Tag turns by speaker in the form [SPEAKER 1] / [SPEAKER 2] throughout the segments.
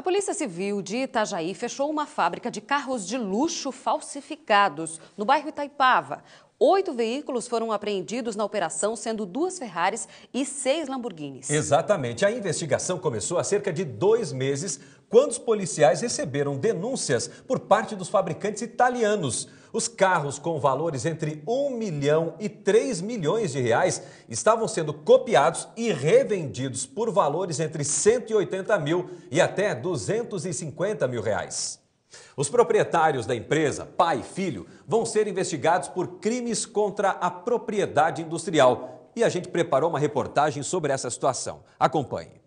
[SPEAKER 1] A Polícia Civil de Itajaí fechou uma fábrica de carros de luxo falsificados no bairro Itaipava. Oito veículos foram apreendidos na operação, sendo duas Ferraris e seis Lamborghinis.
[SPEAKER 2] Exatamente. A investigação começou há cerca de dois meses, quando os policiais receberam denúncias por parte dos fabricantes italianos. Os carros com valores entre 1 milhão e 3 milhões de reais estavam sendo copiados e revendidos por valores entre 180 mil e até 250 mil reais. Os proprietários da empresa, pai e filho, vão ser investigados por crimes contra a propriedade industrial. E a gente preparou uma reportagem sobre essa situação. Acompanhe.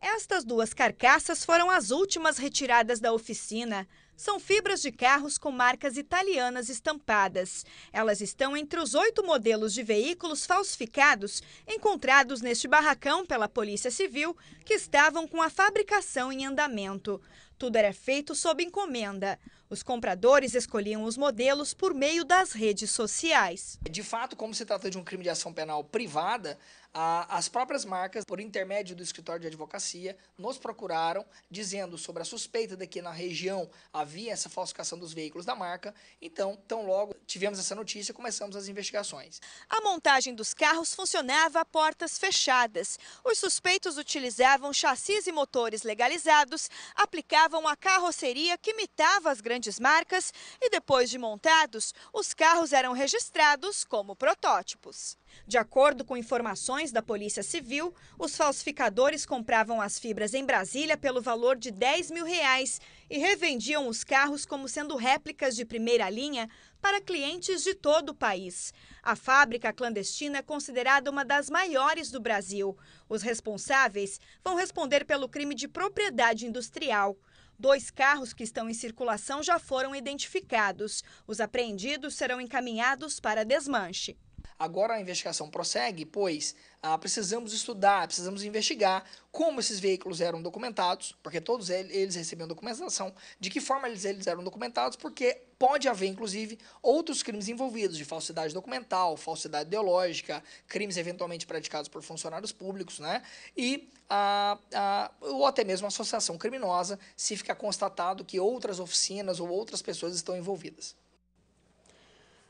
[SPEAKER 3] Estas duas carcaças foram as últimas retiradas da oficina. São fibras de carros com marcas italianas estampadas. Elas estão entre os oito modelos de veículos falsificados encontrados neste barracão pela Polícia Civil, que estavam com a fabricação em andamento. Tudo era feito sob encomenda. Os compradores escolhiam os modelos por meio das redes sociais. De fato, como se trata de um crime de ação penal privada,
[SPEAKER 4] a, as próprias marcas, por intermédio do escritório de advocacia, nos procuraram dizendo sobre a suspeita de que na região havia essa falsificação dos veículos da marca. Então,
[SPEAKER 3] tão logo tivemos essa notícia, começamos as investigações. A montagem dos carros funcionava a portas fechadas. Os suspeitos utilizavam chassis e motores legalizados aplicados montavam a carroceria que imitava as grandes marcas e depois de montados, os carros eram registrados como protótipos. De acordo com informações da Polícia Civil, os falsificadores compravam as fibras em Brasília pelo valor de 10 mil reais e revendiam os carros como sendo réplicas de primeira linha para clientes de todo o país. A fábrica clandestina é considerada uma das maiores do Brasil. Os responsáveis vão responder pelo crime de propriedade industrial. Dois carros que estão em circulação já foram identificados. Os apreendidos serão encaminhados para desmanche. Agora a investigação prossegue, pois
[SPEAKER 4] ah, precisamos estudar, precisamos investigar como esses veículos eram documentados, porque todos eles recebiam documentação, de que forma eles, eles eram documentados, porque pode haver, inclusive, outros crimes envolvidos, de falsidade documental, falsidade ideológica, crimes eventualmente praticados por funcionários públicos, né? E a, ah, ah, ou até mesmo associação criminosa, se ficar constatado que outras oficinas ou outras pessoas estão envolvidas.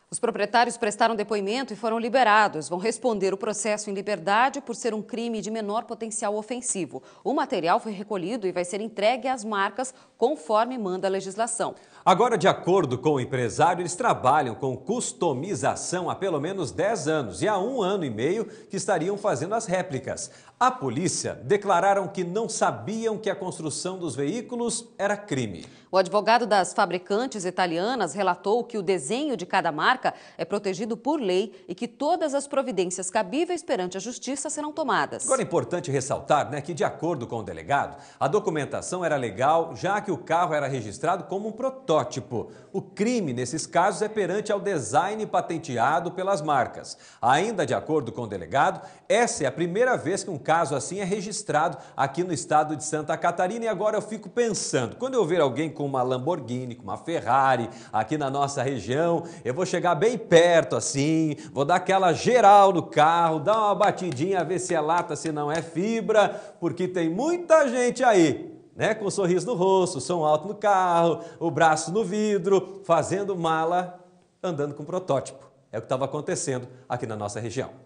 [SPEAKER 1] Os proprietários prestaram depoimento e foram liberados. Vão responder o processo em liberdade por ser um crime de menor potencial ofensivo. O material foi recolhido e vai ser entregue às marcas conforme manda a legislação.
[SPEAKER 2] Agora, de acordo com o empresário, eles trabalham com customização há pelo menos 10 anos e há um ano e meio que estariam fazendo as réplicas. A polícia declararam que não sabiam que a construção dos veículos era crime.
[SPEAKER 1] O advogado das fabricantes italianas relatou que o desenho de cada marca é protegido por lei e que todas as providências cabíveis perante a justiça serão tomadas. Agora é
[SPEAKER 2] importante ressaltar né, que, de acordo com o delegado, a documentação era legal, já que o carro era registrado como um protótipo protótipo. O crime, nesses casos, é perante ao design patenteado pelas marcas. Ainda de acordo com o delegado, essa é a primeira vez que um caso assim é registrado aqui no estado de Santa Catarina. E agora eu fico pensando, quando eu ver alguém com uma Lamborghini, com uma Ferrari aqui na nossa região, eu vou chegar bem perto assim, vou dar aquela geral no carro, dar uma batidinha, ver se é lata, se não é fibra, porque tem muita gente aí né, com um sorriso no rosto, som alto no carro, o braço no vidro, fazendo mala, andando com protótipo. É o que estava acontecendo aqui na nossa região.